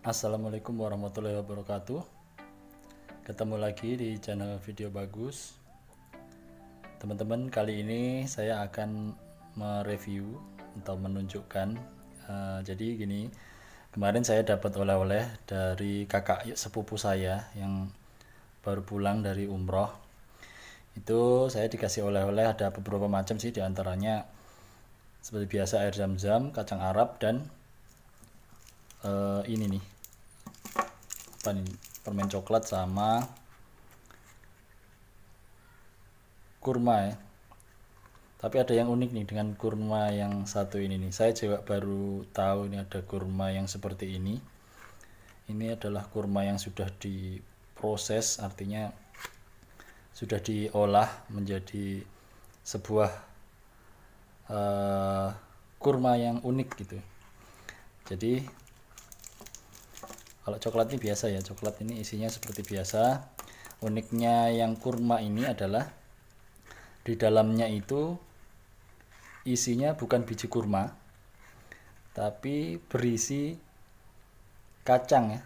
Assalamualaikum warahmatullahi wabarakatuh Ketemu lagi di channel video bagus Teman-teman kali ini saya akan mereview atau menunjukkan uh, Jadi gini kemarin saya dapat oleh-oleh dari kakak sepupu saya yang baru pulang dari umroh itu saya dikasih oleh-oleh ada beberapa macam sih diantaranya seperti biasa air zam-zam, kacang Arab dan uh, ini nih apa nih permen coklat sama kurma ya tapi ada yang unik nih dengan kurma yang satu ini nih saya juga baru tahu ini ada kurma yang seperti ini ini adalah kurma yang sudah diproses artinya sudah diolah menjadi sebuah uh, kurma yang unik gitu jadi kalau coklat ini biasa ya coklat ini isinya seperti biasa uniknya yang kurma ini adalah di dalamnya itu isinya bukan biji kurma tapi berisi kacang ya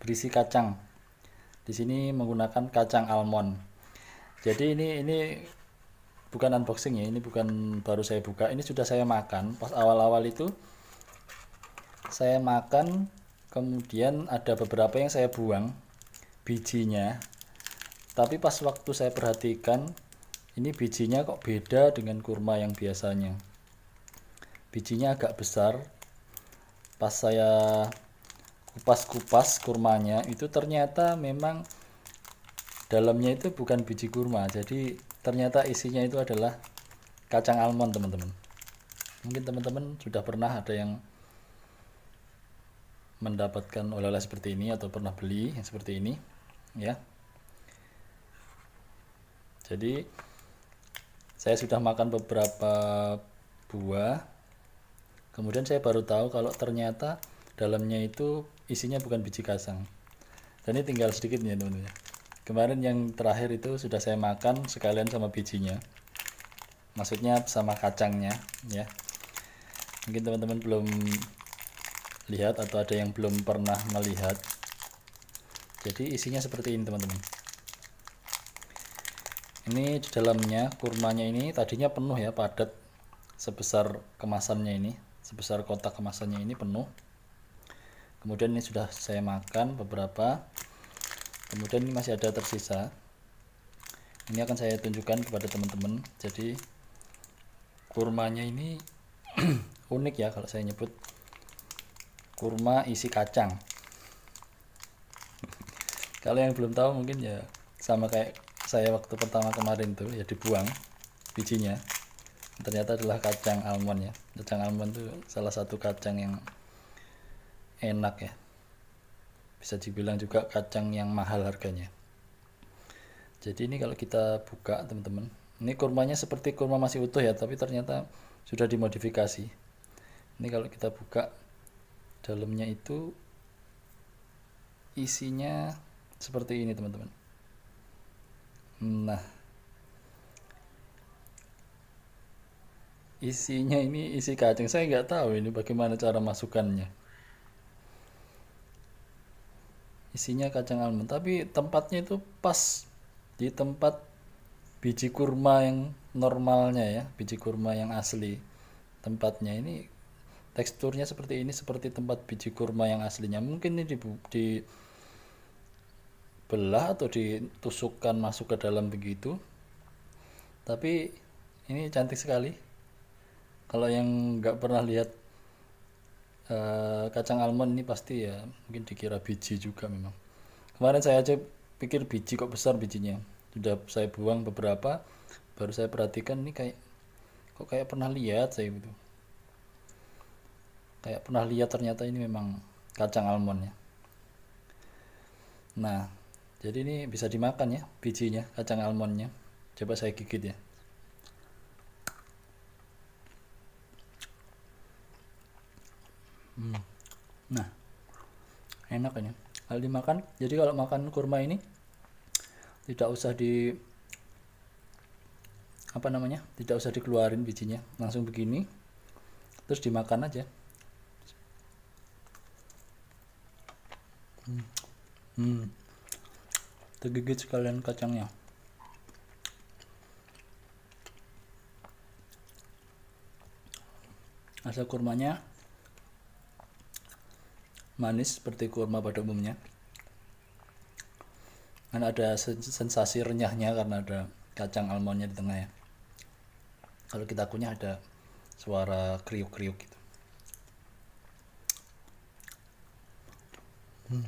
berisi kacang di sini menggunakan kacang almond jadi ini ini bukan unboxing ya ini bukan baru saya buka ini sudah saya makan pas awal-awal itu saya makan kemudian ada beberapa yang saya buang bijinya tapi pas waktu saya perhatikan ini bijinya kok beda dengan kurma yang biasanya bijinya agak besar pas saya kupas-kupas kurmanya itu ternyata memang dalamnya itu bukan biji kurma jadi ternyata isinya itu adalah kacang almond teman-teman mungkin teman-teman sudah pernah ada yang mendapatkan oleh-oleh seperti ini atau pernah beli yang seperti ini ya jadi saya sudah makan beberapa buah kemudian saya baru tahu kalau ternyata dalamnya itu isinya bukan biji kasang dan ini tinggal sedikit nih teman-teman kemarin yang terakhir itu sudah saya makan sekalian sama bijinya maksudnya sama kacangnya ya mungkin teman-teman belum lihat atau ada yang belum pernah melihat jadi isinya seperti ini teman-teman ini di dalamnya kurmanya ini tadinya penuh ya padat sebesar kemasannya ini sebesar kotak kemasannya ini penuh kemudian ini sudah saya makan beberapa kemudian ini masih ada tersisa ini akan saya tunjukkan kepada teman-teman jadi kurmanya ini unik ya kalau saya nyebut kurma isi kacang kalau yang belum tahu mungkin ya sama kayak saya waktu pertama kemarin tuh ya dibuang bijinya ternyata adalah kacang almond ya kacang almond tuh salah satu kacang yang enak ya bisa dibilang juga kacang yang mahal harganya jadi ini kalau kita buka teman-teman ini kurmanya seperti kurma masih utuh ya tapi ternyata sudah dimodifikasi ini kalau kita buka dalamnya itu isinya seperti ini teman-teman nah isinya ini isi kacang saya nggak tahu ini bagaimana cara masukannya isinya kacang almond tapi tempatnya itu pas di tempat biji kurma yang normalnya ya biji kurma yang asli tempatnya ini teksturnya seperti ini seperti tempat biji kurma yang aslinya mungkin ini di, belah atau ditusukkan masuk ke dalam begitu tapi ini cantik sekali kalau yang nggak pernah lihat uh, kacang almond ini pasti ya mungkin dikira biji juga memang kemarin saya aja pikir biji kok besar bijinya sudah saya buang beberapa baru saya perhatikan ini kayak kok kayak pernah lihat saya itu kayak pernah lihat ternyata ini memang kacang almond ya nah jadi ini bisa dimakan ya bijinya kacang almondnya coba saya gigit ya hmm. nah enak ini kalau dimakan jadi kalau makan kurma ini tidak usah di apa namanya tidak usah dikeluarin bijinya langsung begini terus dimakan aja Hmm. hmm. tergigit sekalian kacangnya Rasa kurmanya manis seperti kurma pada umumnya dan ada sensasi renyahnya karena ada kacang almondnya di tengah ya kalau kita kunyah ada suara kriuk-kriuk gitu Hmm.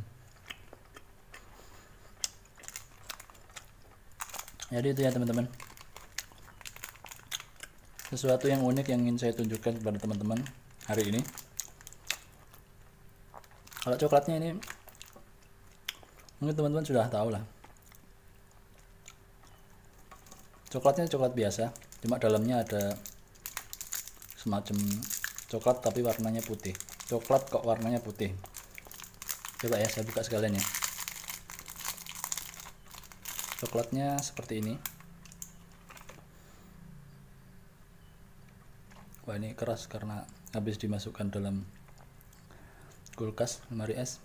jadi itu ya teman-teman sesuatu yang unik yang ingin saya tunjukkan kepada teman-teman hari ini kalau coklatnya ini mungkin teman-teman sudah tahu lah coklatnya coklat biasa cuma dalamnya ada semacam coklat tapi warnanya putih coklat kok warnanya putih coba ya saya buka sekalian ya coklatnya seperti ini wah ini keras karena habis dimasukkan dalam kulkas lemari es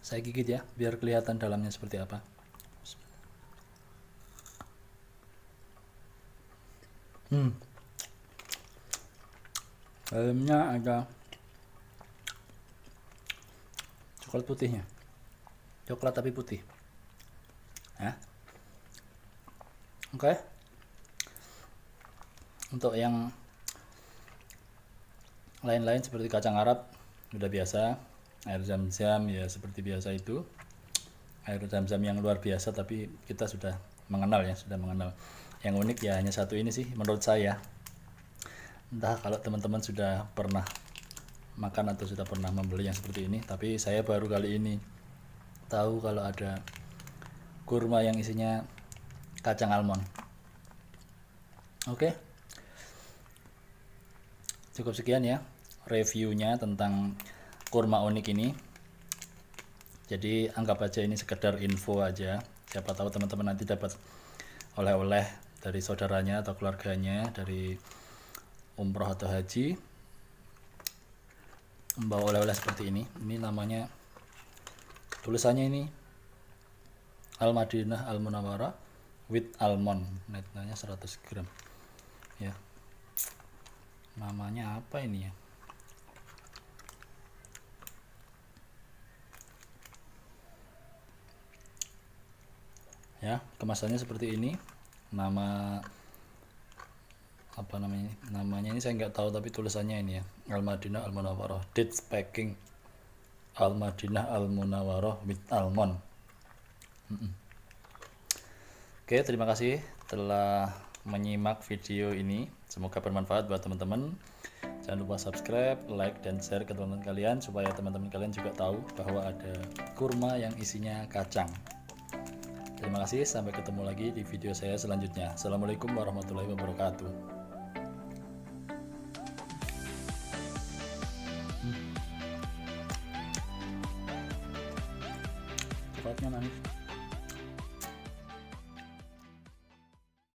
saya gigit ya biar kelihatan dalamnya seperti apa hmm dalamnya ada coklat putihnya coklat tapi putih ya oke okay. untuk yang lain-lain seperti kacang Arab sudah biasa air zam-zam ya seperti biasa itu air zam-zam yang luar biasa tapi kita sudah mengenal ya sudah mengenal yang unik ya hanya satu ini sih menurut saya entah kalau teman-teman sudah pernah makan atau sudah pernah membeli yang seperti ini tapi saya baru kali ini tahu kalau ada kurma yang isinya kacang almond oke okay. cukup sekian ya reviewnya tentang kurma unik ini jadi anggap aja ini sekedar info aja siapa tahu teman-teman nanti dapat oleh-oleh dari saudaranya atau keluarganya dari umroh atau haji membawa oleh-oleh seperti ini ini namanya tulisannya ini Al Madinah Al Munawwarah with almond netnya 100 gram ya namanya apa ini ya ya kemasannya seperti ini nama apa namanya namanya ini saya nggak tahu tapi tulisannya ini ya Al Madinah Al Munawwaroh dates packing Al Madinah Al Munawwaroh with almond mm -mm. oke terima kasih telah menyimak video ini semoga bermanfaat buat teman-teman jangan lupa subscribe like dan share ke teman-teman kalian supaya teman-teman kalian juga tahu bahwa ada kurma yang isinya kacang Terima kasih, sampai ketemu lagi di video saya selanjutnya. Assalamualaikum warahmatullahi wabarakatuh.